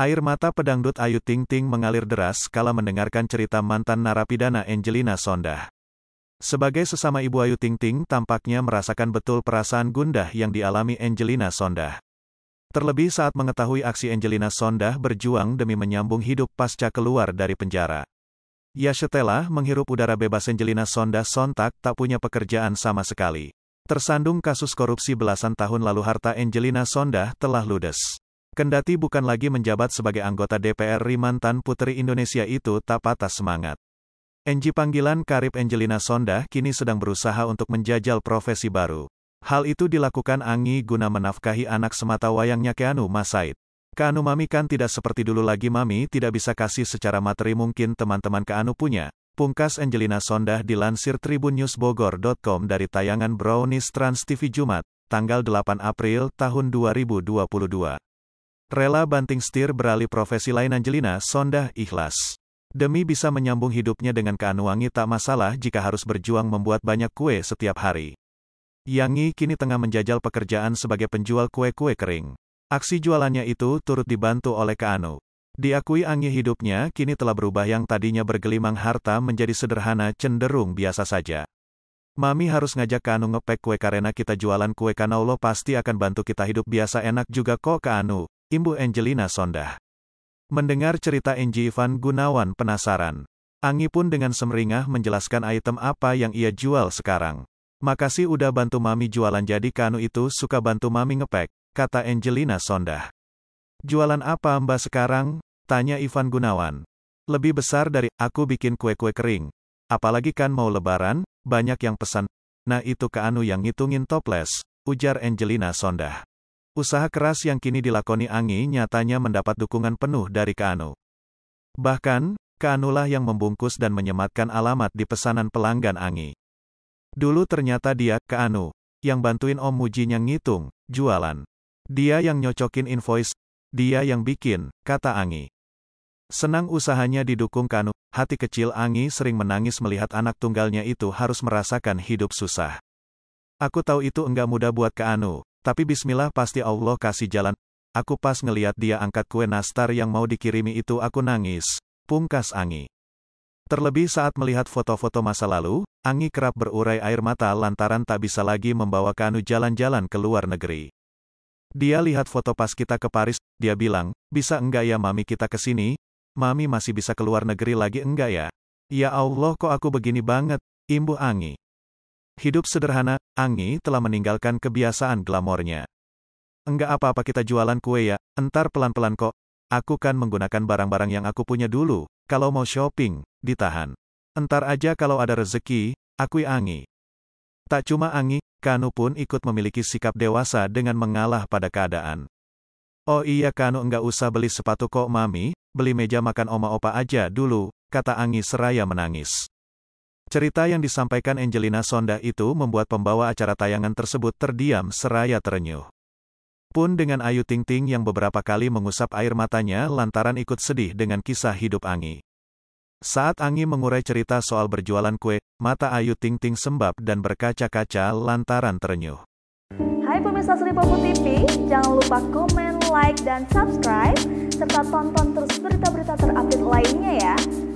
Air mata pedangdut Ayu Ting Ting mengalir deras kala mendengarkan cerita mantan narapidana Angelina Sondah. Sebagai sesama ibu Ayu Ting Ting tampaknya merasakan betul perasaan gundah yang dialami Angelina Sondah. Terlebih saat mengetahui aksi Angelina Sondah berjuang demi menyambung hidup pasca keluar dari penjara. setelah menghirup udara bebas Angelina Sondah sontak tak punya pekerjaan sama sekali. Tersandung kasus korupsi belasan tahun lalu harta Angelina Sondah telah ludes. Kendati bukan lagi menjabat sebagai anggota DPR RI mantan Putri Indonesia itu tak patah semangat. Enji panggilan Karib Angelina Sondah kini sedang berusaha untuk menjajal profesi baru. Hal itu dilakukan Angi guna menafkahi anak semata wayangnya Keanu Masaid. Keanu Mami kan tidak seperti dulu lagi Mami tidak bisa kasih secara materi mungkin teman-teman Keanu punya. Pungkas Angelina Sondah dilansir Bogor.com dari tayangan Brownies Trans TV Jumat, tanggal 8 April tahun 2022. Rela banting setir beralih profesi lain Angelina Sondah ikhlas. Demi bisa menyambung hidupnya dengan keanuangi tak masalah jika harus berjuang membuat banyak kue setiap hari. Yangi kini tengah menjajal pekerjaan sebagai penjual kue-kue kering. Aksi jualannya itu turut dibantu oleh Keanu. Diakui Angi hidupnya kini telah berubah yang tadinya bergelimang harta menjadi sederhana cenderung biasa saja. Mami harus ngajak Kanu ngepek kue karena kita jualan kue Allah pasti akan bantu kita hidup biasa enak juga kok Kanu. Ibu Angelina Sondah. Mendengar cerita Enji Ivan Gunawan penasaran. Angi pun dengan semeringah menjelaskan item apa yang ia jual sekarang. Makasih udah bantu mami jualan jadi kanu itu suka bantu mami ngepek, kata Angelina Sondah. Jualan apa mbak sekarang? Tanya Ivan Gunawan. Lebih besar dari, aku bikin kue-kue kering. Apalagi kan mau lebaran, banyak yang pesan. Nah itu ke Anu yang ngitungin toples, ujar Angelina Sondah. Usaha keras yang kini dilakoni Angi nyatanya mendapat dukungan penuh dari Kano. Bahkan, Kanulah yang membungkus dan menyematkan alamat di pesanan pelanggan Angi. Dulu ternyata dia, Kanu, yang bantuin Om yang ngitung, jualan. Dia yang nyocokin invoice, dia yang bikin, kata Angi. Senang usahanya didukung Kanu, hati kecil Angi sering menangis melihat anak tunggalnya itu harus merasakan hidup susah. Aku tahu itu enggak mudah buat Kanu, tapi bismillah pasti Allah kasih jalan. Aku pas ngeliat dia angkat kue nastar yang mau dikirimi itu aku nangis. Pungkas Angi. Terlebih saat melihat foto-foto masa lalu, Angi kerap berurai air mata lantaran tak bisa lagi membawa Kanu jalan-jalan ke luar negeri. Dia lihat foto pas kita ke Paris, dia bilang, bisa enggak ya mami kita ke sini? Mami masih bisa keluar negeri lagi enggak ya? Ya Allah kok aku begini banget, imbu Angi. Hidup sederhana, Angi telah meninggalkan kebiasaan glamornya. Enggak apa-apa kita jualan kue ya, entar pelan-pelan kok. Aku kan menggunakan barang-barang yang aku punya dulu, kalau mau shopping, ditahan. Entar aja kalau ada rezeki, akui Angi. Tak cuma Angi, Kanu pun ikut memiliki sikap dewasa dengan mengalah pada keadaan. Oh iya Kanu enggak usah beli sepatu kok mami, beli meja makan oma opa aja dulu, kata Angi seraya menangis. Cerita yang disampaikan Angelina Sonda itu membuat pembawa acara tayangan tersebut terdiam seraya terenyuh. Pun dengan Ayu Ting Ting yang beberapa kali mengusap air matanya lantaran ikut sedih dengan kisah hidup Angi. Saat Angi mengurai cerita soal berjualan kue, mata Ayu Ting Ting sembab dan berkaca-kaca lantaran terenyuh. Hai pemirsa Seripopo TV, jangan lupa komen, like, dan subscribe, serta tonton terus berita-berita terupdate lainnya ya.